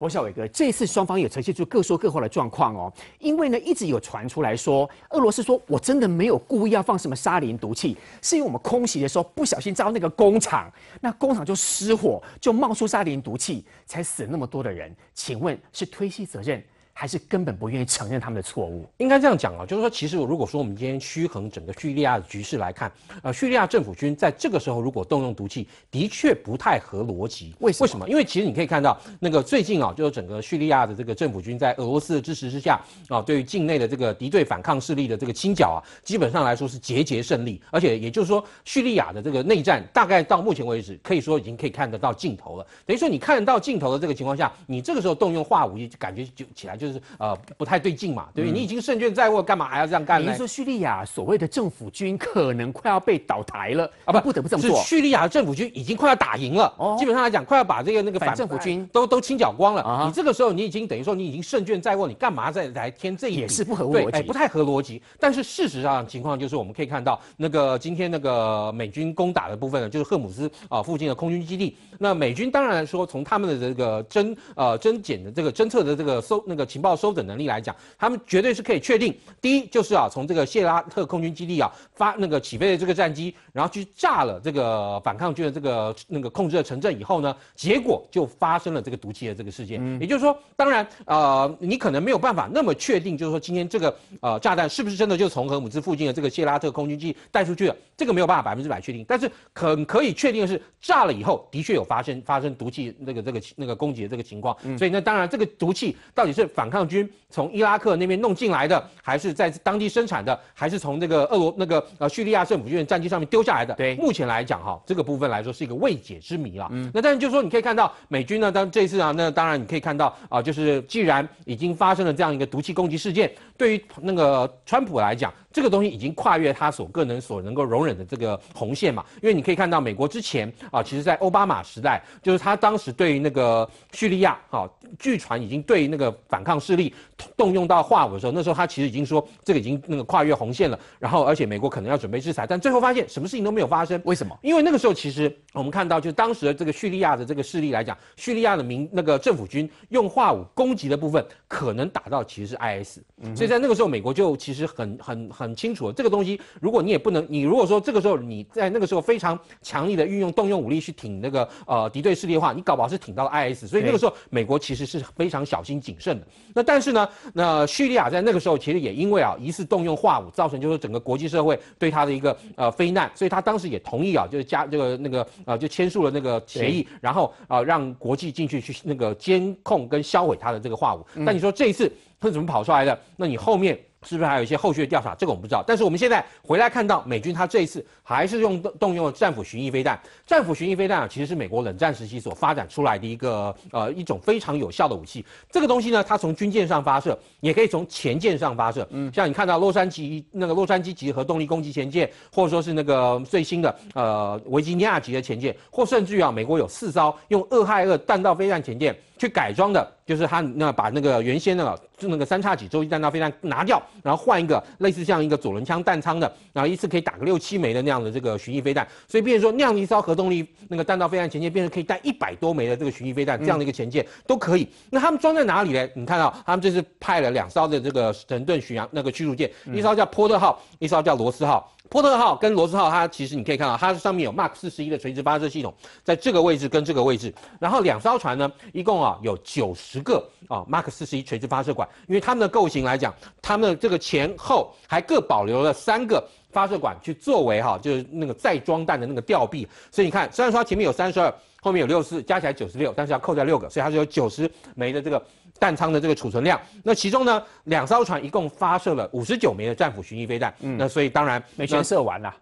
郭小伟哥，这次双方有呈现出各说各话的状况哦，因为呢，一直有传出来说，俄罗斯说我真的没有故意要放什么沙林毒气，是因为我们空袭的时候不小心炸到那个工厂，那工厂就失火，就冒出沙林毒气，才死那么多的人。请问是推卸责任？还是根本不愿意承认他们的错误。应该这样讲啊，就是说，其实如果说我们今天虚衡整个叙利亚的局势来看，呃，叙利亚政府军在这个时候如果动用毒气，的确不太合逻辑。为为什么？因为其实你可以看到，那个最近啊，就是整个叙利亚的这个政府军在俄罗斯的支持之下啊，对于境内的这个敌对反抗势力的这个清剿啊，基本上来说是节节胜利。而且也就是说，叙利亚的这个内战大概到目前为止，可以说已经可以看得到尽头了。等于说，你看得到尽头的这个情况下，你这个时候动用化武，就感觉就起来就。就是呃不太对劲嘛，对不对？你已经胜券在握，干嘛还要这样干？等于说叙利亚所谓的政府军可能快要被倒台了啊，不不得不这么做。叙利亚的政府军已经快要打赢了，基本上来讲，快要把这个那个反政府军都都清剿光了。你这个时候，你已经等于说你已经胜券在握，你干嘛再来添这一点？也是不合逻辑，哎，不太合逻辑。但是事实上情况就是，我们可以看到那个今天那个美军攻打的部分呢，就是赫姆斯啊附近的空军基地。那美军当然来说，从他们的这个侦呃侦检的这个侦测的这个搜那个。情报收整能力来讲，他们绝对是可以确定。第一就是啊，从这个谢拉特空军基地啊发那个起飞的这个战机，然后去炸了这个反抗军的这个那个控制的城镇以后呢，结果就发生了这个毒气的这个事件。也就是说，当然呃，你可能没有办法那么确定，就是说今天这个呃炸弹是不是真的就从荷姆兹附近的这个谢拉特空军基地带出去的，这个没有办法百分之百确定。但是可可以确定的是，炸了以后的确有发生发生毒气那个这个那个攻击的这个情况。所以那当然，这个毒气到底是反。反抗军从伊拉克那边弄进来的，还是在当地生产的，还是从那个俄罗那个呃叙利亚政府军的战机上面丢下来的？对，目前来讲哈，这个部分来说是一个未解之谜了。嗯，那但是就说你可以看到美军呢，当这次啊，那当然你可以看到啊，就是既然已经发生了这样一个毒气攻击事件，对于那个川普来讲。这个东西已经跨越他所个人所能够容忍的这个红线嘛？因为你可以看到，美国之前啊，其实在奥巴马时代，就是他当时对于那个叙利亚，哈，据传已经对那个反抗势力动用到化武的时候，那时候他其实已经说这个已经那个跨越红线了。然后，而且美国可能要准备制裁，但最后发现什么事情都没有发生。为什么？因为那个时候其实我们看到，就是当时的这个叙利亚的这个势力来讲，叙利亚的民那个政府军用化武攻击的部分，可能打到其实是 IS。所以在那个时候，美国就其实很很。很清楚，这个东西，如果你也不能，你如果说这个时候你在那个时候非常强力的运用动用武力去挺那个呃敌对势力的话，你搞不好是挺到了 IS。所以那个时候美国其实是非常小心谨慎的。那但是呢，那叙利亚在那个时候其实也因为啊疑似动用化武，造成就是整个国际社会对他的一个呃非难，所以他当时也同意啊，就是加这个那个啊就签署了那个协议，然后啊让国际进去去那个监控跟销毁他的这个化武。但你说这一次他怎么跑出来的？那你后面？是不是还有一些后续的调查？这个我们不知道。但是我们现在回来看到美军他这一次。还是用动用战斧巡弋飞弹。战斧巡弋飞弹啊，其实是美国冷战时期所发展出来的一个呃一种非常有效的武器。这个东西呢，它从军舰上发射，也可以从前舰上发射。嗯，像你看到洛杉矶那个洛杉矶级核动力攻击前舰，或者说是那个最新的呃维吉尼亚级的前舰，或甚至于啊，美国有四艘用俄亥俄弹道飞弹前舰去改装的，就是它那把那个原先那个那个三叉戟洲际弹道飞弹拿掉，然后换一个类似像一个左轮枪弹仓的，然后一次可以打个六七枚的那样。的这个巡弋飞弹，所以变成说，一艘核动力那个弹道飞弹潜舰，变成可以带一百多枚的这个巡弋飞弹，这样的一个潜艇都可以。那他们装在哪里呢？你看到，他们这次派了两艘的这个神盾巡洋那个驱逐舰，一艘叫波特号，一艘叫罗斯号。波特号跟罗斯号，它其实你可以看到，它上面有 Mark 四十一的垂直发射系统，在这个位置跟这个位置。然后两艘船呢，一共啊有九十个啊 Mark 四十一垂直发射管，因为它们的构型来讲，它们的这个前后还各保留了三个。发射管去作为哈，就是那个再装弹的那个吊臂，所以你看，虽然说它前面有三十二，后面有六四，加起来九十六，但是要扣掉六个，所以它是有九十枚的这个弹仓的这个储存量。那其中呢，两艘船一共发射了五十九枚的战斧巡弋飞弹，那所以当然没先射完啦。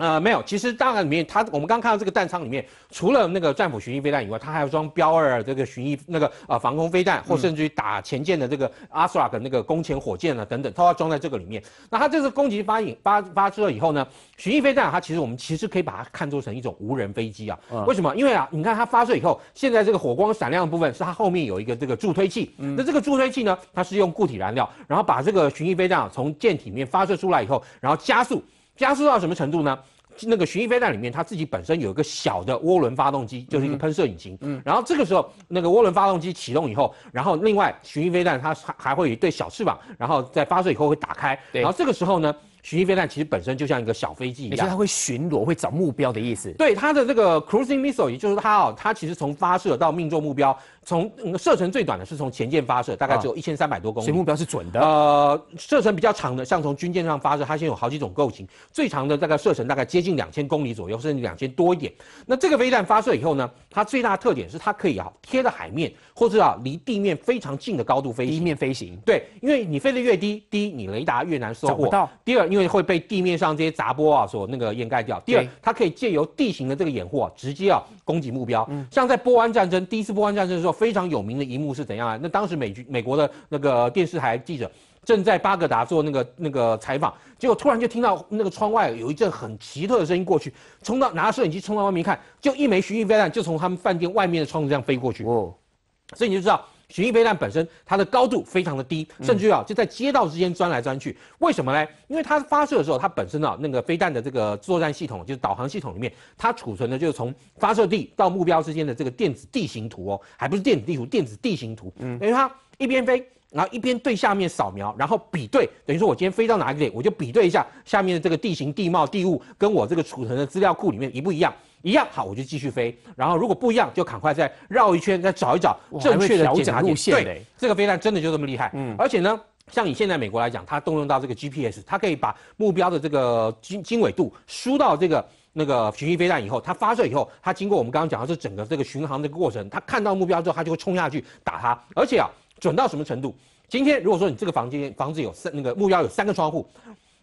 呃，没有，其实大概里面它，我们刚看到这个弹仓里面，除了那个战斧巡弋飞弹以外，它还要装标二这个巡弋那个啊防空飞弹，或甚至于打前舰的这个阿斯拉克那个攻潜火箭啊等等，都要装在这个里面。那它这次攻击发引发发射了以后呢，巡弋飞弹它其实我们其实可以把它看作成一种无人飞机啊。为什么？因为啊，你看它发射以后，现在这个火光闪亮的部分是它后面有一个这个助推器，那这个助推器呢，它是用固体燃料，然后把这个巡弋飞弹从舰体面发射出来以后，然后加速。加速到什么程度呢？那个巡弋飞弹里面，它自己本身有一个小的涡轮发动机，就是一个喷射引擎。嗯，然后这个时候，那个涡轮发动机启动以后，然后另外巡弋飞弹它还还会有一对小翅膀，然后在发射以后会打开。对，然后这个时候呢？巡飞弹其实本身就像一个小飞机一样，而且它会巡逻、会找目标的意思。对它的这个 cruising missile，也就是它哦，它其实从发射到命中目标，从射程最短的是从前舰发射，大概只有一千三百多公里，所以目标是准的。呃，射程比较长的，像从军舰上发射，它现在有好几种构型，最长的大概射程大概接近两千公里左右，甚至两千多一点。那这个飞弹发射以后呢，它最大特点是它可以啊贴着海面或者啊离地面非常近的高度飞行。地面飞行，对，因为你飞得越低，第一你雷达越难收获。到；第二因为会被地面上这些杂波啊所那个掩盖掉。第二，它可以借由地形的这个掩护，直接啊攻击目标。像在波湾战争，第一次波湾战争的时候，非常有名的一幕是怎样啊？那当时美军美国的那个电视台记者正在巴格达做那个那个采访，结果突然就听到那个窗外有一阵很奇特的声音过去，冲到拿摄影机冲到外面看，就一枚巡弋飞弹就从他们饭店外面的窗户这样飞过去。哦，所以你就知道。巡弋飞弹本身，它的高度非常的低，甚至啊就在街道之间钻来钻去。为什么呢？因为它发射的时候，它本身啊那个飞弹的这个作战系统，就是导航系统里面，它储存的就是从发射地到目标之间的这个电子地形图哦，还不是电子地图，电子地形图。嗯，因为它一边飞，然后一边对下面扫描，然后比对，等于说我今天飞到哪里，个点，我就比对一下下面的这个地形地貌地物跟我这个储存的资料库里面一不一样。一样好，我就继续飞。然后如果不一样，就赶快再绕一圈，再找一找正确的检查路线。对，这个飞弹真的就这么厉害。嗯，而且呢，像以现在美国来讲，它动用到这个 GPS，它可以把目标的这个经经纬度输到这个那个巡航飞弹以后，它发射以后，它经过我们刚刚讲的是整个这个巡航这个过程，它看到目标之后，它就会冲下去打它。而且啊，准到什么程度？今天如果说你这个房间房子有三那个目标有三个窗户。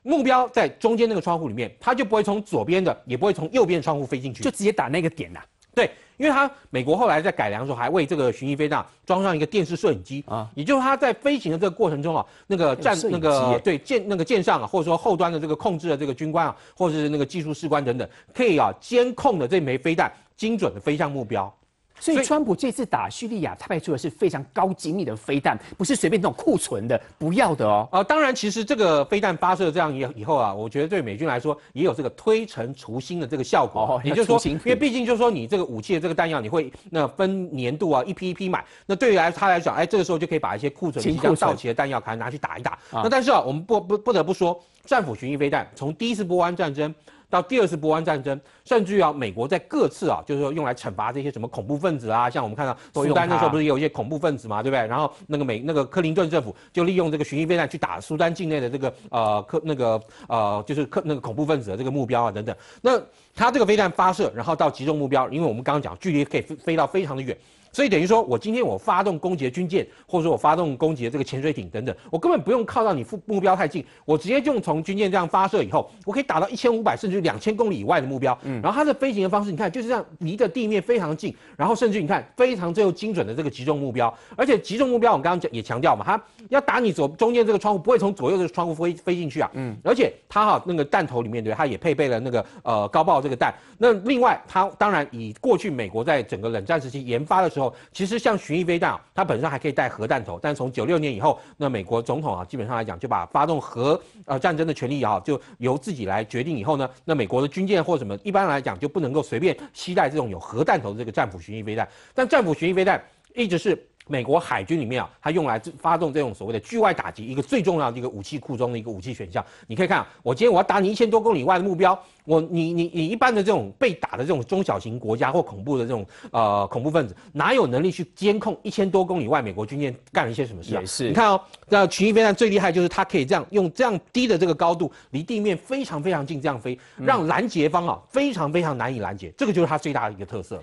目标在中间那个窗户里面，它就不会从左边的，也不会从右边的窗户飞进去，就直接打那个点呐。对，因为它美国后来在改良的时候，还为这个巡弋飞弹装上一个电视摄影机啊，也就是它在飞行的这个过程中啊，那个战那个对舰那个舰上啊，或者说后端的这个控制的这个军官啊，或者是那个技术士官等等，可以啊监控的这枚飞弹精准的飞向目标。所以，川普这次打叙利亚，他派出的是非常高精密的飞弹，不是随便那种库存的、不要的哦。啊，当然，其实这个飞弹发射这样以以后啊，我觉得对美军来说也有这个推陈出新的这个效果。哦，也就是说，因为毕竟就是说你这个武器的这个弹药，你会那分年度啊，一批一批买。那对于来他来讲，哎，这个时候就可以把一些库存、将到期的弹药，可能拿去打一打。那但是啊，我们不不不得不说，战斧巡弋飞弹从第一次波湾战争。到第二次波湾战争，甚至于啊，美国在各次啊，就是说用来惩罚这些什么恐怖分子啊，像我们看到苏丹那时候不是也有一些恐怖分子嘛，对不对？然后那个美那个克林顿政府就利用这个巡弋飞弹去打苏丹境内的这个呃克那个呃就是克那个恐怖分子的这个目标啊等等。那他这个飞弹发射，然后到集中目标，因为我们刚刚讲距离可以飞飞到非常的远。所以等于说，我今天我发动攻击的军舰，或者说我发动攻击的这个潜水艇等等，我根本不用靠到你目目标太近，我直接就从军舰这样发射以后，我可以打到一千五百甚至两千公里以外的目标。嗯，然后它的飞行的方式，你看就是这样离着地面非常近，然后甚至你看非常最后精准的这个集中目标，而且集中目标，我们刚刚讲也强调嘛，它要打你左中间这个窗户，不会从左右这个窗户飞飞进去啊。嗯，而且它哈那个弹头里面对它也配备了那个呃高爆这个弹。那另外它当然以过去美国在整个冷战时期研发的时候。其实像巡弋飞弹啊，它本身还可以带核弹头，但从九六年以后，那美国总统啊，基本上来讲就把发动核呃战争的权利啊，就由自己来决定。以后呢，那美国的军舰或什么，一般来讲就不能够随便携带这种有核弹头的这个战斧巡弋飞弹。但战斧巡弋飞弹一直是。美国海军里面啊，它用来发动这种所谓的域外打击，一个最重要的一个武器库中的一个武器选项。你可以看啊，我今天我要打你一千多公里外的目标，我你你你一般的这种被打的这种中小型国家或恐怖的这种呃恐怖分子，哪有能力去监控一千多公里外美国军舰干了一些什么事？啊？你看哦，那群翼飞弹最厉害就是它可以这样用这样低的这个高度，离地面非常非常近这样飞，让拦截方啊非常非常难以拦截，这个就是它最大的一个特色。